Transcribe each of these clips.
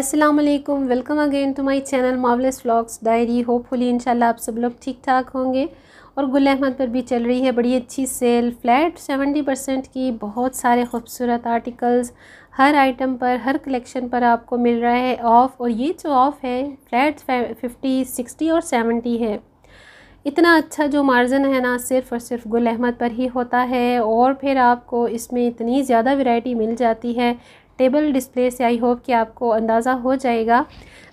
अस्सलाम वालेकुम welcome again to my channel मावलेस व्लॉग्स डायरी होपफुली इंशाल्लाह आप सब लोग ठीक ठाक होंगे और गुल अहमद पर भी चल रही है बड़ी अच्छी सेल फ्लैट सेवेंटी परसेंट की बहुत सारे खूबसूरत आर्टिकल्स हर आइटम पर हर कलेक्शन पर आपको मिल रहा है ऑफ़ और ये जो ऑफ़ है फ्लैट फिफ्टी सिक्सटी और सेवेंटी है इतना अच्छा जो मार्जन है ना सिर्फ़ और सिर्फ गुल अहमद पर ही होता है और फिर आपको इसमें इतनी ज़्यादा वैरायटी मिल जाती है टेबल डिस्प्ले से आई होप कि आपको अंदाज़ा हो जाएगा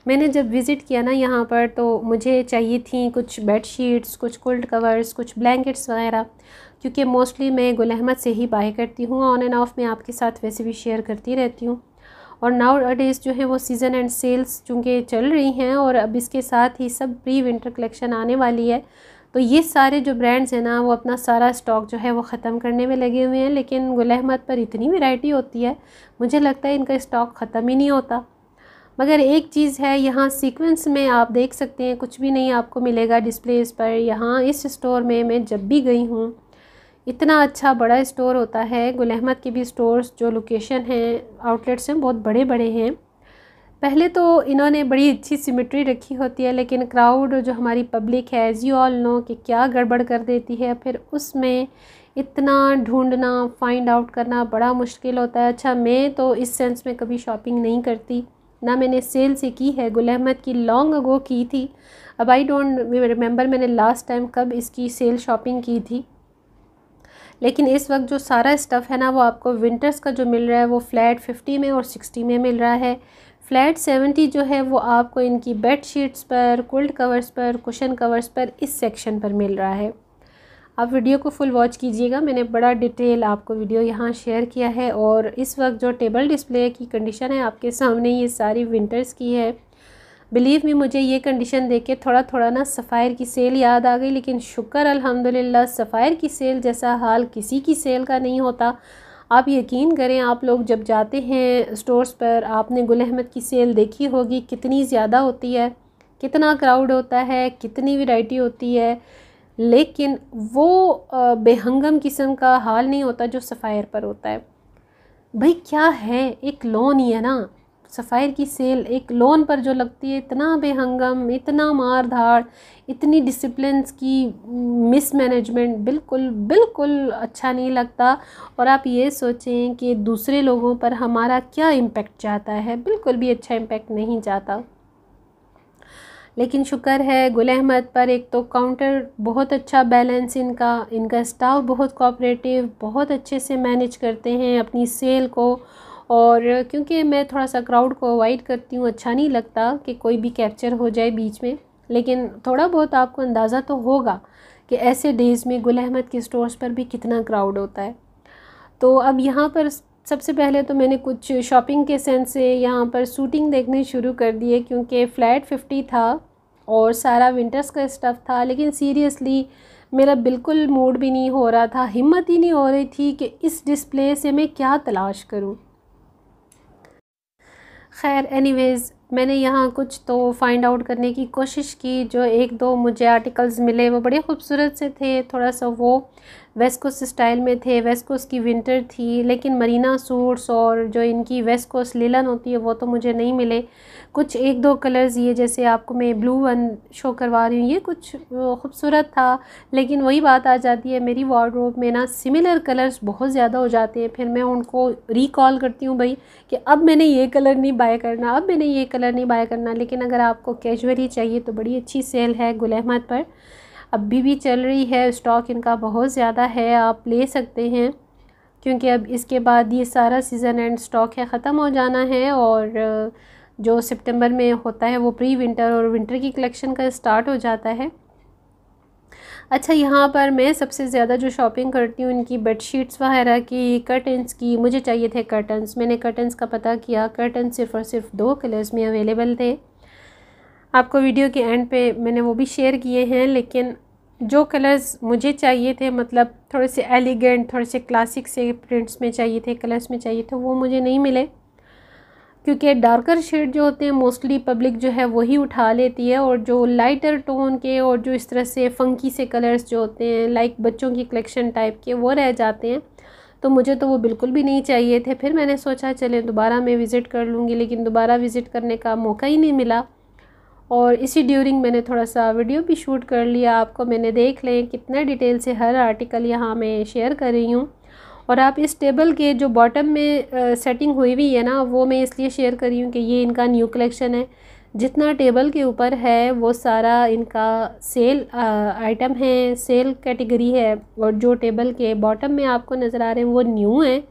मैंने जब विज़िट किया ना यहाँ पर तो मुझे चाहिए थी कुछ बेड शीट्स कुछ कोल्ड कवर्स कुछ ब्लैंकेट्स वगैरह क्योंकि मोस्टली मैं गुल अहमद से ही बाय करती हूँ ऑन एंड ऑफ मैं आपके साथ वैसे भी शेयर करती रहती हूँ और नाउ अडेज़ जो है वो सीज़न एंड सेल्स चूँकि चल रही हैं और अब इसके साथ ही सब प्री विंटर कलेक्शन आने वाली है तो ये सारे जो ब्रांड्स हैं ना वो अपना सारा स्टॉक जो है वो ख़त्म करने में लगे हुए हैं लेकिन गुल अहमद पर इतनी वेराइटी होती है मुझे लगता है इनका स्टॉक ख़त्म ही नहीं होता मगर एक चीज़ है यहाँ सीक्वेंस में आप देख सकते हैं कुछ भी नहीं आपको मिलेगा डिस्प्ले इस पर यहाँ इस स्टोर में मैं जब भी गई हूँ इतना अच्छा बड़ा स्टोर होता है गुल अहमद के भी स्टोर्स जो लोकेशन हैं आउटलेट्स हैं बहुत बड़े बड़े हैं पहले तो इन्होंने बड़ी अच्छी सिमेट्री रखी होती है लेकिन क्राउड जो हमारी पब्लिक है एज यू ऑल नो कि क्या गड़बड़ कर देती है फिर उसमें इतना ढूंढना फाइंड आउट करना बड़ा मुश्किल होता है अच्छा मैं तो इस सेंस में कभी शॉपिंग नहीं करती ना मैंने सेल से की है गुल अहमद की लॉन्ग अगो की थी अब आई डोंट रिमेंबर मैंने लास्ट टाइम कब इसकी सेल शॉपिंग की थी लेकिन इस वक्त जो सारा स्टफ़ है ना वो आपको विंटर्स का जो मिल रहा है वो फ्लैट फिफ्टी में और सिक्सटी में मिल रहा है फ्लैट सेवेंटी जो है वो आपको इनकी बेड शीट्स पर कोल्ड कवर्स पर कुशन कवर्स पर इस सेक्शन पर मिल रहा है आप वीडियो को फुल वॉच कीजिएगा मैंने बड़ा डिटेल आपको वीडियो यहाँ शेयर किया है और इस वक्त जो टेबल डिस्प्ले की कंडीशन है आपके सामने ये सारी विंटर्स की है बिलीव में मुझे ये कंडीशन देख के थोड़ा थोड़ा ना सफ़ायर की सेल याद आ गई लेकिन शुक्र अलहमदिल्ला सफ़ायर की सेल जैसा हाल किसी की सेल का नहीं होता आप यकीन करें आप लोग जब जाते हैं स्टोर्स पर आपने गुल अहमद की सेल देखी होगी कितनी ज़्यादा होती है कितना क्राउड होता है कितनी वैरायटी होती है लेकिन वो बेहंगम किस्म का हाल नहीं होता जो सफ़ायर पर होता है भाई क्या है एक लॉन ही है ना सफ़ायर की सेल एक लोन पर जो लगती है इतना बेहंगम इतना मार धाड़ इतनी डिसिप्लिन की मिसमैनेजमेंट बिल्कुल बिल्कुल अच्छा नहीं लगता और आप ये सोचें कि दूसरे लोगों पर हमारा क्या इम्पेक्ट जाता है बिल्कुल भी अच्छा इम्पेक्ट नहीं जाता लेकिन शुक्र है गुल अहमद पर एक तो काउंटर बहुत अच्छा बैलेंस इनका इनका स्टाफ बहुत कोऑपरेटिव बहुत अच्छे से मैनेज करते हैं अपनी सेल को और क्योंकि मैं थोड़ा सा क्राउड को अवॉइड करती हूँ अच्छा नहीं लगता कि कोई भी कैप्चर हो जाए बीच में लेकिन थोड़ा बहुत आपको अंदाज़ा तो होगा कि ऐसे डेज़ में गुल अहमद के स्टोर्स पर भी कितना क्राउड होता है तो अब यहाँ पर सबसे पहले तो मैंने कुछ शॉपिंग के सेंस से यहाँ पर सूटिंग देखने शुरू कर दिए क्योंकि फ़्लैट फिफ्टी था और सारा विंटर्स का स्टफ़ था लेकिन सीरियसली मेरा बिल्कुल मूड भी नहीं हो रहा था हिम्मत ही नहीं हो रही थी कि इस डिस्प्ले से मैं क्या तलाश करूँ खैर एनीवेज़ मैंने यहाँ कुछ तो फाइंड आउट करने की कोशिश की जो एक दो मुझे आर्टिकल्स मिले वो बड़े खूबसूरत से थे थोड़ा सा वो वेस्कोस स्टाइल में थे वेस्कोस की विंटर थी लेकिन मरीना सूट्स और जो इनकी वेस्कोस कोस्ट लीलन होती है वो तो मुझे नहीं मिले कुछ एक दो कलर्स ये जैसे आपको मैं ब्लू वन शो करवा रही हूँ ये कुछ खूबसूरत था लेकिन वही बात आ जाती है मेरी वार्ड्रोब में ना सिमिलर कलर्स बहुत ज़्यादा हो जाते हैं फिर मैं उनको रिकॉल करती हूँ भाई कि अब मैंने ये कलर नहीं बाय करना अब मैंने ये कलर नहीं बाय करना लेकिन अगर आपको कैजुअली चाहिए तो बड़ी अच्छी सेल है गुल अहमद पर अभी भी चल रही है स्टॉक इनका बहुत ज़्यादा है आप ले सकते हैं क्योंकि अब इसके बाद ये सारा सीज़न एंड स्टॉक है ख़त्म हो जाना है और जो सितंबर में होता है वो प्री विंटर और विंटर की कलेक्शन का स्टार्ट हो जाता है अच्छा यहाँ पर मैं सबसे ज़्यादा जो शॉपिंग करती हूँ इनकी बेडशीट्स वगैरह की कर्टन्स की मुझे चाहिए थे कर्टन्स मैंने कर्टन्स का पता किया कर्टन सिर्फ़ और सिर्फ दो कलर्स में अवेलेबल थे आपको वीडियो के एंड पे मैंने वो भी शेयर किए हैं लेकिन जो कलर्स मुझे चाहिए थे मतलब थोड़े से एलिगेंट थोड़े से क्लासिक से प्रिंट्स में चाहिए थे कलर्स में चाहिए थे वो मुझे नहीं मिले क्योंकि डार्कर शेड जो होते हैं मोस्टली पब्लिक जो है वही उठा लेती है और जो लाइटर टोन के और जो इस तरह से फ़ंकी से कलर्स जो होते हैं लाइक बच्चों की कलेक्शन टाइप के वो रह जाते हैं तो मुझे तो वो बिल्कुल भी नहीं चाहिए थे फिर मैंने सोचा चले दोबारा मैं विज़िट कर लूँगी लेकिन दोबारा विज़िट करने का मौका ही नहीं मिला और इसी ड्यूरिंग मैंने थोड़ा सा वीडियो भी शूट कर लिया आपको मैंने देख लें कितना डिटेल से हर आर्टिकल यहाँ मैं शेयर कर रही हूँ और आप इस टेबल के जो बॉटम में सेटिंग हुई हुई है ना वो मैं इसलिए शेयर कर रही हूँ कि ये इनका न्यू कलेक्शन है जितना टेबल के ऊपर है वो सारा इनका सेल आइटम है सेल कैटेगरी है और जो टेबल के बॉटम में आपको नज़र आ रहे हैं वो न्यू हैं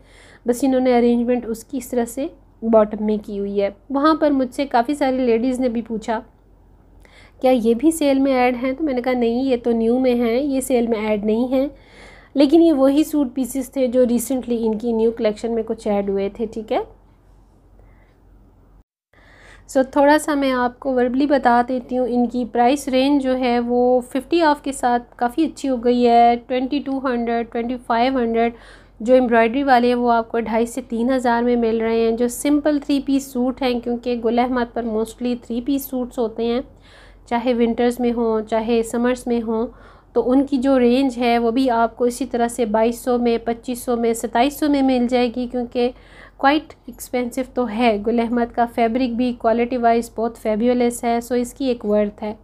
बस इन्होंने अरेंजमेंट उसकी इस तरह से बॉटम में की हुई है वहाँ पर मुझसे काफ़ी सारी लेडीज़ ने भी पूछा क्या ये भी सेल में ऐड हैं तो मैंने कहा नहीं ये तो न्यू में हैं ये सेल में ऐड नहीं हैं लेकिन ये वही सूट पीसेस थे जो रिसेंटली इनकी न्यू कलेक्शन में कुछ ऐड हुए थे ठीक है सो so, थोड़ा सा मैं आपको वर्बली बता देती हूँ इनकी प्राइस रेंज जो है वो फिफ्टी ऑफ के साथ काफ़ी अच्छी हो गई है twenty two hundred twenty five hundred जो एम्ब्रॉयडरी वाले हैं वो आपको ढाई से तीन हज़ार में मिल रहे हैं जो सिंपल थ्री पीस सूट हैं क्योंकि गुल अहमद पर मोस्टली थ्री पीस सूट्स होते हैं चाहे विंटर्स में हों चाहे समर्स में हों तो उनकी जो रेंज है वो भी आपको इसी तरह से 2200 में 2500 में 2700 में मिल जाएगी क्योंकि क्वाइट एक्सपेंसिव तो है गुल अहमद का फैब्रिक भी क्वालिटी वाइज बहुत फेब्यूलेस है सो इसकी एक वर्थ है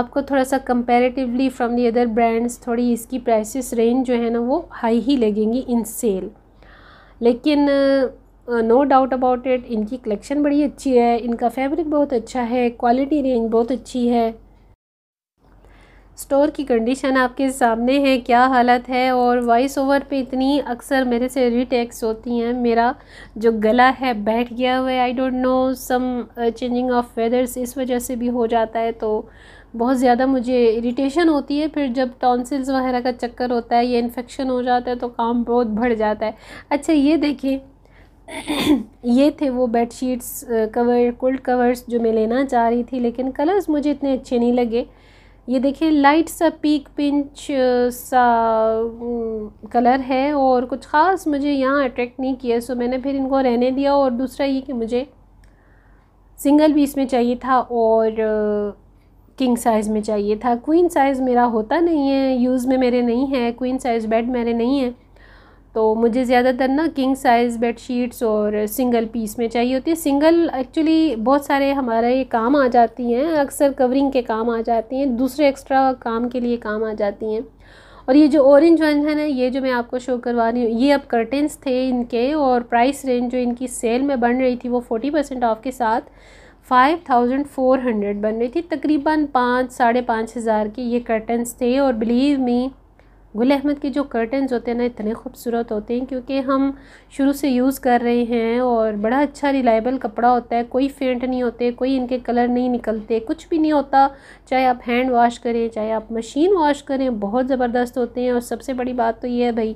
आपको थोड़ा सा comparatively from the other brands थोड़ी इसकी प्राइसिस रेंज जो है ना वो हाई ही लगेंगी इन सेल लेकिन नो डाउट अबाउट इट इनकी कलेक्शन बड़ी अच्छी है इनका फैब्रिक बहुत अच्छा है क्वालिटी रेंज बहुत अच्छी है स्टोर की कंडीशन आपके सामने है क्या हालत है और वॉइस ओवर पे इतनी अक्सर मेरे से रिटेक्स होती हैं मेरा जो गला है बैठ गया हुआ है I don't know some changing of weathers इस वजह से भी हो जाता है तो बहुत ज़्यादा मुझे इरिटेशन होती है फिर जब टॉन्सिल्स वगैरह का चक्कर होता है या इन्फेक्शन हो जाता है तो काम बहुत बढ़ जाता है अच्छा ये देखें ये थे वो bed sheets cover cold covers जो मैं लेना चाह रही थी लेकिन कलर्स मुझे इतने अच्छे नहीं लगे ये देखिए लाइट सा पीक पिंच सा कलर है और कुछ ख़ास मुझे यहाँ अट्रैक्ट नहीं किया सो मैंने फिर इनको रहने दिया और दूसरा ये कि मुझे सिंगल भी इसमें चाहिए था और किंग साइज़ में चाहिए था क्वीन साइज़ मेरा होता नहीं है यूज़ में मेरे नहीं है क्वीन साइज़ बेड मेरे नहीं है तो मुझे ज़्यादातर ना किंग साइज़ बेड शीट्स और सिंगल पीस में चाहिए होती है सिंगल एक्चुअली बहुत सारे हमारे काम आ जाती हैं अक्सर कवरिंग के काम आ जाती हैं दूसरे एक्स्ट्रा काम के लिए काम आ जाती हैं और ये जो ऑरेंज वन है ना ये जो मैं आपको शो करवा रही हूँ ये अब कर्टेंस थे इनके और प्राइस रेंज जो इनकी सेल में बन रही थी वो फोटी परसेंट ऑफ के साथ फ़ाइव थाउजेंड फोर हंड्रेड बन रही थी तकरीबन पाँच साढ़े पाँच हज़ार के ये कर्टन्स थे और बिलीव मी गुल अहमद के जो कर्टन होते हैं ना इतने खूबसूरत होते हैं क्योंकि हम शुरू से यूज़ कर रहे हैं और बड़ा अच्छा रिलायबल कपड़ा होता है कोई फेंट नहीं होते कोई इनके कलर नहीं निकलते कुछ भी नहीं होता चाहे आप हैंड वॉश करें चाहे आप मशीन वॉश करें बहुत ज़बरदस्त होते हैं और सबसे बड़ी बात तो ये है भाई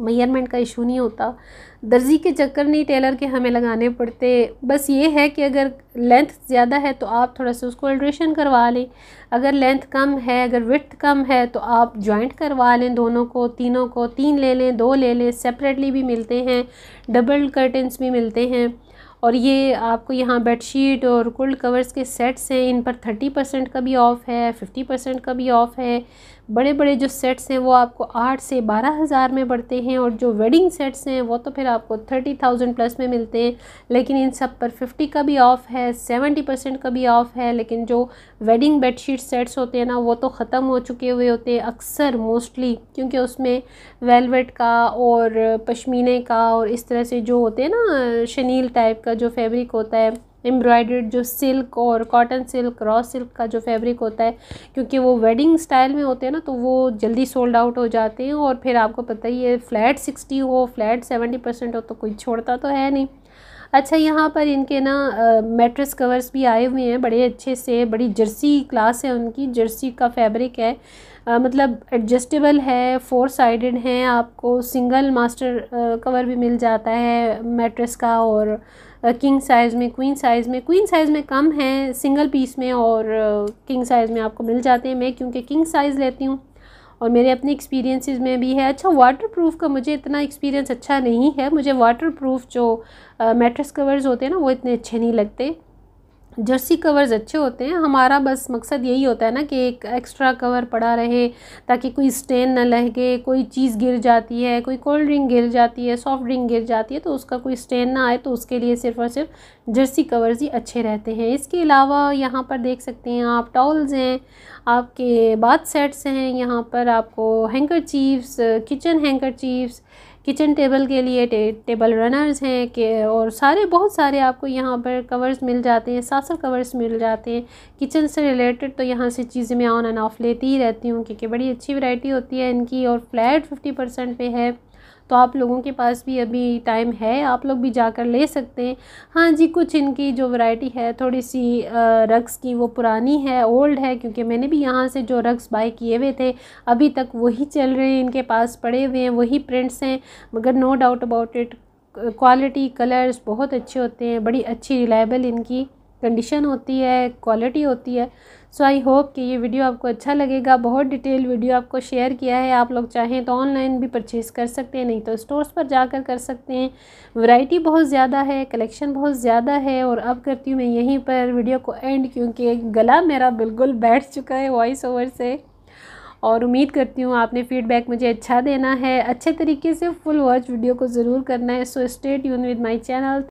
मैयरमेंट का इशू नहीं होता दर्जी के चक्कर नहीं टेलर के हमें लगाने पड़ते बस ये है कि अगर लेंथ ज़्यादा है तो आप थोड़ा सा उसको अल्ट्रेशन करवा लें अगर लेंथ कम है अगर विथ कम है तो आप जॉइंट करवा लें दोनों को तीनों को तीन ले लें दो ले लें सेपरेटली भी मिलते हैं डबल कर्टन्स भी मिलते हैं और ये आपको यहाँ बेडशीट और कोल्ड कवर्स के सेट्स हैं इन पर थर्टी परसेंट का भी ऑफ़ है फिफ्टी परसेंट का भी ऑफ़ है बड़े बड़े जो सेट्स हैं वो आपको आठ से बारह हज़ार में पड़ते हैं और जो वेडिंग सेट्स हैं वो तो फिर आपको थर्टी थाउजेंड प्लस में मिलते हैं लेकिन इन सब पर फिफ्टी का भी ऑफ़ है सेवेंटी परसेंट का भी ऑफ़ है लेकिन जो वेडिंग बेडशीट सेट्स होते हैं ना वो तो ख़त्म हो चुके हुए होते हैं अक्सर मोस्टली क्योंकि उसमें वेलवेट का और पशमीने का और इस तरह से जो होते हैं ना शनील टाइप का जो फेब्रिक होता है एम्ब्रॉयड्रेड जो सिल्क और कॉटन सिल्क रॉ सिल्क का जो फैब्रिक होता है क्योंकि वो वेडिंग स्टाइल में होते हैं ना तो वो जल्दी सोल्ड आउट हो जाते हैं और फिर आपको पता ही है फ्लैट सिक्सटी हो फ्लैट सेवेंटी परसेंट हो तो कोई छोड़ता तो है नहीं अच्छा यहाँ पर इनके ना मेट्रेस कवर्स भी आए हुए हैं बड़े अच्छे से बड़ी जर्सी क्लास है उनकी जर्सी का फैब्रिक है आ, मतलब एडजस्टेबल है फोर साइडेड हैं आपको सिंगल मास्टर कवर भी मिल जाता है मेट्रेस का और किंग साइज़ में क्वीन साइज़ में क्वीन साइज़ में कम है सिंगल पीस में और किंग साइज़ में आपको मिल जाते हैं मैं क्योंकि किंग साइज़ लेती हूँ और मेरे अपने एक्सपीरियंसेस में भी है अच्छा वाटर प्रूफ का मुझे इतना एक्सपीरियंस अच्छा नहीं है मुझे वाटर प्रूफ जो मेट्रेस कवर्स होते हैं ना वो इतने अच्छे नहीं लगते जर्सी कवर्स अच्छे होते हैं हमारा बस मकसद यही होता है ना कि एक एक्स्ट्रा कवर पड़ा रहे ताकि कोई स्टेन ना लहके कोई चीज़ गिर जाती है कोई कोल्ड ड्रिंक गिर जाती है सॉफ्ट ड्रिंक गिर जाती है तो उसका कोई स्टेन ना आए तो उसके लिए सिर्फ और सिर्फ जर्सी कवर्स ही अच्छे रहते हैं इसके अलावा यहाँ पर देख सकते हैं आप टॉल्स हैं आपके बाथ सेट्स हैं यहाँ पर आपको handkerchiefs kitchen handkerchiefs kitchen table के लिए टे, टेबल रनर्स हैं के और सारे बहुत सारे आपको यहाँ पर कवर्स मिल जाते हैं सासर कवर्स मिल जाते हैं किचन से रिलेटेड तो यहाँ से चीज़ें मैं ऑन एंड ऑफ लेती ही रहती हूँ क्योंकि बड़ी अच्छी वैरायटी होती है इनकी और फ्लैट फिफ्टी परसेंट पे है तो आप लोगों के पास भी अभी टाइम है आप लोग भी जाकर ले सकते हैं हाँ जी कुछ इनकी जो वैरायटी है थोड़ी सी रक़्स की वो पुरानी है ओल्ड है क्योंकि मैंने भी यहाँ से जो रक्स बाय किए हुए थे अभी तक वही चल रहे हैं इनके पास पड़े हुए हैं वही प्रिंट्स हैं मगर no doubt about it quality colours बहुत अच्छे होते हैं बड़ी अच्छी रिलायबल इनकी कंडीशन होती है क्वालिटी होती है सो आई होप कि ये वीडियो आपको अच्छा लगेगा बहुत डिटेल वीडियो आपको शेयर किया है आप लोग चाहें तो ऑनलाइन भी परचेज़ कर सकते हैं नहीं तो स्टोर्स पर जाकर कर सकते हैं वैरायटी बहुत ज़्यादा है कलेक्शन बहुत ज़्यादा है और अब करती हूँ मैं यहीं पर वीडियो को एंड क्योंकि गला मेरा बिल्कुल बैठ चुका है वॉइस ओवर से और उम्मीद करती हूँ आपने फीडबैक मुझे अच्छा देना है अच्छे तरीके से फुल वॉच वीडियो को ज़रूर करना है सो स्टेट यून विद माई चैनल